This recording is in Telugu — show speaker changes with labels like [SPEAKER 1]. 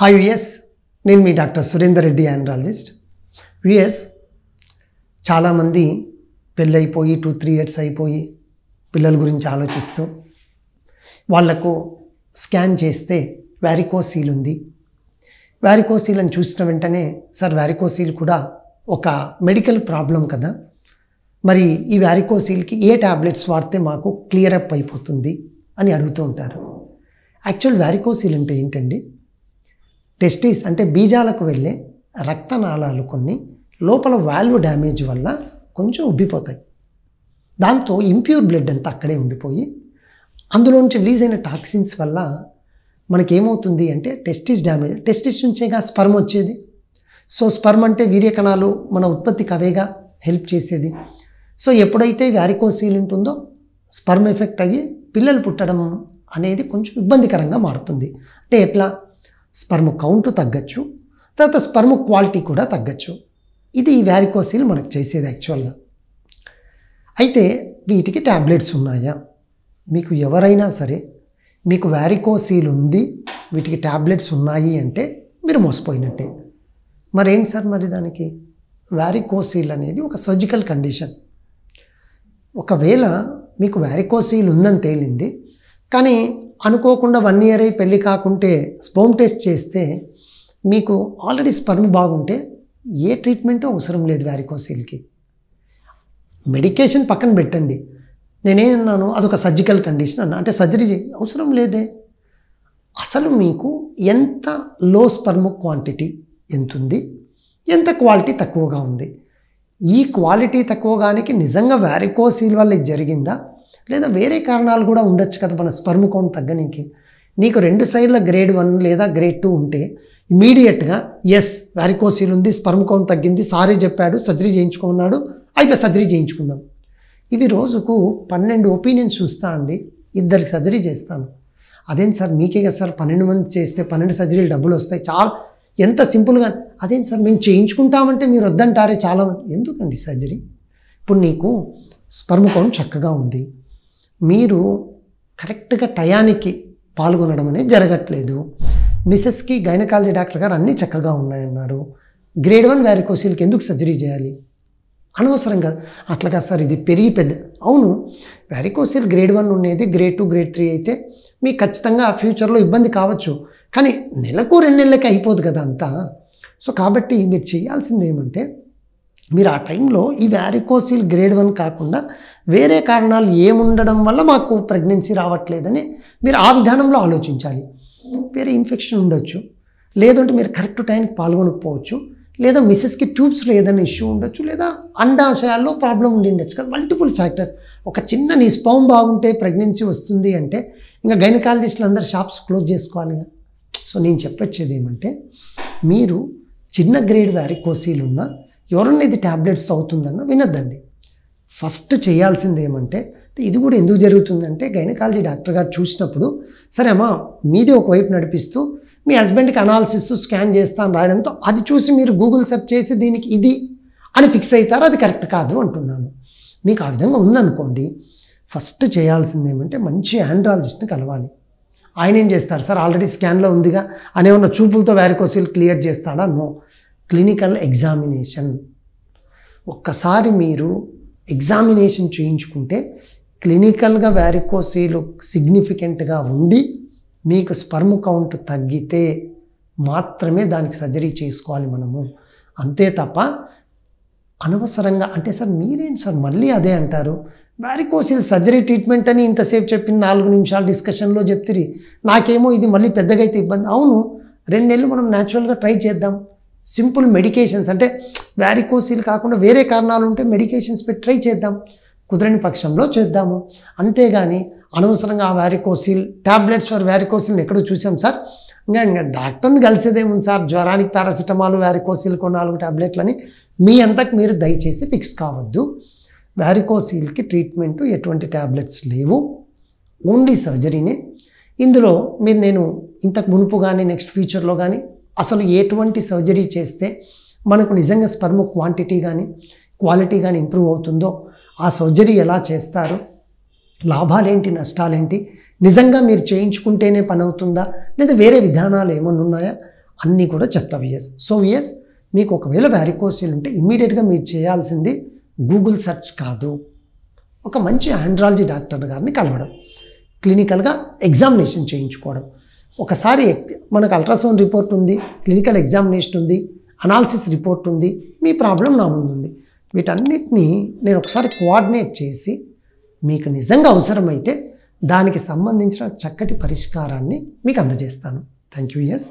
[SPEAKER 1] హాయ్ యుఎస్ నేను మీ డాక్టర్ సురేందర్ రెడ్డి ఆండ్రాలజిస్ట్ యుఎస్ చాలామంది పెళ్ళైపోయి టూ త్రీ ఇయర్స్ అయిపోయి పిల్లల గురించి ఆలోచిస్తూ వాళ్లకు స్కాన్ చేస్తే వ్యారికోసీల్ ఉంది వ్యారికోసీల్ అని చూసిన వెంటనే సార్ వ్యారికోసీల్ కూడా ఒక మెడికల్ ప్రాబ్లం కదా మరి ఈ వ్యారికోసీల్కి ఏ ట్యాబ్లెట్స్ వాడితే మాకు క్లియర్ అప్ అయిపోతుంది అని అడుగుతూ ఉంటారు యాక్చువల్ వ్యారికోసీల్ అంటే ఏంటండి టెస్టీస్ అంటే బీజాలకు వెళ్ళే రక్తనాళాలు కొన్ని లోపల వాల్వ్ డ్యామేజ్ వల్ల కొంచెం ఉబ్బిపోతాయి దాంతో ఇంప్యూర్ బ్లడ్ అంతా అక్కడే ఉండిపోయి అందులో నుంచి రిలీజ్ అయిన టాక్సిన్స్ వల్ల మనకేమవుతుంది అంటే టెస్టిస్ డ్యామేజ్ టెస్టిస్ నుంచేగా స్పర్మ్ వచ్చేది సో స్పర్మ్ అంటే వీర్యకణాలు మన ఉత్పత్తికి అవేగా హెల్ప్ చేసేది సో ఎప్పుడైతే వ్యారికోసీల్ ఉంటుందో స్పర్మ్ ఎఫెక్ట్ అయ్యి పిల్లలు పుట్టడం అనేది కొంచెం ఇబ్బందికరంగా మారుతుంది అంటే ఎట్లా స్పర్మ్ కౌంటు తగ్గచ్చు తర్వాత స్పర్మ్ క్వాలిటీ కూడా తగ్గచ్చు ఇది ఈ వ్యారికోసిల్ మనకు చేసేది యాక్చువల్గా అయితే వీటికి ట్యాబ్లెట్స్ ఉన్నాయా మీకు ఎవరైనా సరే మీకు వ్యారికోసీల్ ఉంది వీటికి ట్యాబ్లెట్స్ ఉన్నాయి అంటే మీరు మోసపోయినట్టే మరేంటి సార్ మరి దానికి వ్యారికోసీల్ అనేది ఒక సర్జికల్ కండిషన్ ఒకవేళ మీకు వ్యారికోసీల్ ఉందని తేలింది కానీ అనుకోకుండా వన్ ఇయర్ అయి పెళ్ళి కాకుంటే స్పోమ్ టెస్ట్ చేస్తే మీకు ఆల్రెడీ స్పర్మ్ బాగుంటే ఏ ట్రీట్మెంట్ అవసరం లేదు వ్యారికోసీల్కి మెడికేషన్ పక్కన పెట్టండి నేనేమన్నాను అదొక సర్జికల్ కండిషన్ అన్న అంటే సర్జరీ అవసరం లేదే అసలు మీకు ఎంత లో స్పర్మ్ క్వాంటిటీ ఎంత ఉంది ఎంత క్వాలిటీ తక్కువగా ఉంది ఈ క్వాలిటీ తక్కువగానికి నిజంగా వ్యారికోసీల్ వల్ల ఇది జరిగిందా లేదా వేరే కారణాలు కూడా ఉండొచ్చు కదా మన స్పర్మ్ కౌంట్ తగ్గనీకి నీకు రెండు సైడ్ల గ్రేడ్ వన్ లేదా గ్రేడ్ టూ ఉంటే ఇమీడియట్గా ఎస్ వారికోసీలు ఉంది స్పర్మ్ కౌంట్ తగ్గింది సారీ చెప్పాడు సర్జరీ చేయించుకున్నాడు అయిపోయి సర్జరీ చేయించుకుందాం ఇవి రోజుకు పన్నెండు ఒపీనియన్స్ చూస్తా అండి ఇద్దరికి సర్జరీ చేస్తాను అదేంటి సార్ మీకే కదా సార్ పన్నెండు మంది చేస్తే పన్నెండు సర్జరీలు డబ్బులు వస్తాయి చాలా ఎంత సింపుల్గా అదేంటి సార్ మేము చేయించుకుంటామంటే మీరు వద్దంటారే చాలా ఎందుకండి సర్జరీ ఇప్పుడు నీకు స్పర్మ్ కౌంట్ చక్కగా ఉంది మీరు కరెక్ట్గా టయానికి పాల్గొనడం అనేది జరగట్లేదు మిసెస్కి గైనకాలజీ డాక్టర్ గారు అన్నీ చక్కగా ఉన్నాయన్నారు గ్రేడ్ వన్ వ్యారికోసీలకి ఎందుకు సర్జరీ చేయాలి అనవసరం కాదు అట్లా కాదు సార్ ఇది పెరిగి పెద్ద అవును వ్యారికోసీల్ గ్రేడ్ వన్ ఉండేది గ్రేడ్ టూ గ్రేడ్ త్రీ అయితే మీకు ఖచ్చితంగా ఆ ఫ్యూచర్లో ఇబ్బంది కావచ్చు కానీ నెలకు రెండు నెలలకి అయిపోదు కదా అంతా సో కాబట్టి మీరు చేయాల్సింది ఏమంటే మీరు ఆ టైంలో ఈ వ్యారికోసిల్ గ్రేడ్ వన్ కాకుండా వేరే కారణాలు ఏముండడం వల్ల మాకు ప్రెగ్నెన్సీ రావట్లేదని మీరు ఆ విధానంలో ఆలోచించాలి వేరే ఇన్ఫెక్షన్ ఉండొచ్చు లేదంటే మీరు కరెక్ట్ టైంకి పాల్గొనకపోవచ్చు లేదా మిస్సెస్కి ట్యూబ్స్లో ఏదైనా ఇష్యూ ఉండొచ్చు లేదా అండాశయాల్లో ప్రాబ్లం ఉండొచ్చు కదా మల్టిపుల్ ఫ్యాక్టర్స్ ఒక చిన్న నీ స్పౌమ్ బాగుంటే ప్రెగ్నెన్సీ వస్తుంది అంటే ఇంకా గైనకాలజిస్టులు అందరు షాప్స్ క్లోజ్ చేసుకోవాలి కదా సో నేను చెప్పొచ్చేది ఏమంటే మీరు చిన్న గ్రేడ్ వారి ఉన్న ఎవరన్నా ఇది ట్యాబ్లెట్స్ అవుతుందన్న వినద్దండి ఫస్ట్ చేయాల్సింది ఏమంటే ఇది కూడా ఎందుకు జరుగుతుందంటే గైనకాలజీ డాక్టర్ గారు చూసినప్పుడు సరే అమ్మా మీది ఒకవైపు నడిపిస్తూ మీ హస్బెండ్కి అనాలసిస్ స్కాన్ చేస్తాను రాయడంతో అది చూసి మీరు గూగుల్ సెర్చ్ చేసి దీనికి ఇది అని ఫిక్స్ అవుతారు అది కరెక్ట్ కాదు అంటున్నాను మీకు ఆ విధంగా ఉందనుకోండి ఫస్ట్ చేయాల్సింది ఏమంటే మంచి ఆండ్రాలజిస్ట్ని కలవాలి ఆయన ఏం చేస్తారు సార్ ఆల్రెడీ స్కాన్లో ఉందిగా అనే ఉన్న చూపులతో వ్యారికోసిల్ క్లియర్ చేస్తాడా నో క్లినికల్ ఎగ్జామినేషన్ ఒక్కసారి మీరు ఎగ్జామినేషన్ చేయించుకుంటే క్లినికల్గా వ్యారికోసీలు సిగ్నిఫికెంట్గా ఉండి మీకు స్పర్మ్ కౌంట్ తగ్గితే మాత్రమే దానికి సర్జరీ చేసుకోవాలి మనము అంతే తప్ప అనవసరంగా అంటే సార్ మీరేంటి సార్ మళ్ళీ అదే అంటారు వ్యారికోసీలు సర్జరీ ట్రీట్మెంట్ అని ఇంతసేపు చెప్పిన నాలుగు నిమిషాలు డిస్కషన్లో చెప్తే నాకేమో ఇది మళ్ళీ పెద్దగా అయితే ఇబ్బంది అవును రెండు నెలలు మనం న్యాచురల్గా ట్రై చేద్దాం సింపుల్ మెడికేషన్స్ అంటే వ్యారికోసీలు కాకుండా వేరే కారణాలు ఉంటే మెడికేషన్స్ పెట్టి ట్రై చేద్దాం కుదరని పక్షంలో చేద్దాము అంతేగాని అనవసరంగా ఆ వ్యారికోసిల్ టాబ్లెట్స్ ఫర్ వ్యారికోసిల్ని ఎక్కడో చూసాం సార్ ఇంకా డాక్టర్ని కలిసేదేముంది సార్ జ్వరానికి పారాసిటమాల్ కొన్ని నాలుగు టాబ్లెట్లని మీ అంతకు మీరు దయచేసి ఫిక్స్ కావద్దు వ్యారికోసీల్కి ట్రీట్మెంట్ ఎటువంటి ట్యాబ్లెట్స్ లేవు ఓన్లీ సర్జరీనే ఇందులో మీరు నేను ఇంతకు మునుపు కానీ నెక్స్ట్ ఫ్యూచర్లో కానీ అసలు ఎటువంటి సర్జరీ చేస్తే మనకు నిజంగా స్పర్మ్ క్వాంటిటీ కానీ క్వాలిటీ కానీ ఇంప్రూవ్ అవుతుందో ఆ సర్జరీ ఎలా చేస్తారు లాభాలేంటి నష్టాలేంటి నిజంగా మీరు చేయించుకుంటేనే పని అవుతుందా లేదా వేరే విధానాలు ఏమైనా ఉన్నాయా అన్నీ కూడా చెప్తా విఎస్ సో విఎస్ మీకు ఒకవేళ వ్యారికోసిల్ ఉంటే ఇమీడియట్గా మీరు చేయాల్సింది గూగుల్ సెర్చ్ కాదు ఒక మంచి ఆండ్రాలజీ డాక్టర్ గారిని కలవడం క్లినికల్గా ఎగ్జామినేషన్ చేయించుకోవడం ఒకసారి మనకు అల్ట్రాసౌండ్ రిపోర్ట్ ఉంది క్లినికల్ ఎగ్జామినేషన్ ఉంది అనాలిసిస్ రిపోర్ట్ ఉంది మీ ప్రాబ్లం నా ముందు ఉంది వీటన్నిటినీ నేను ఒకసారి కోఆర్డినేట్ చేసి మీకు నిజంగా అవసరమైతే దానికి సంబంధించిన చక్కటి పరిష్కారాన్ని మీకు అందజేస్తాను థ్యాంక్ యూ ఎస్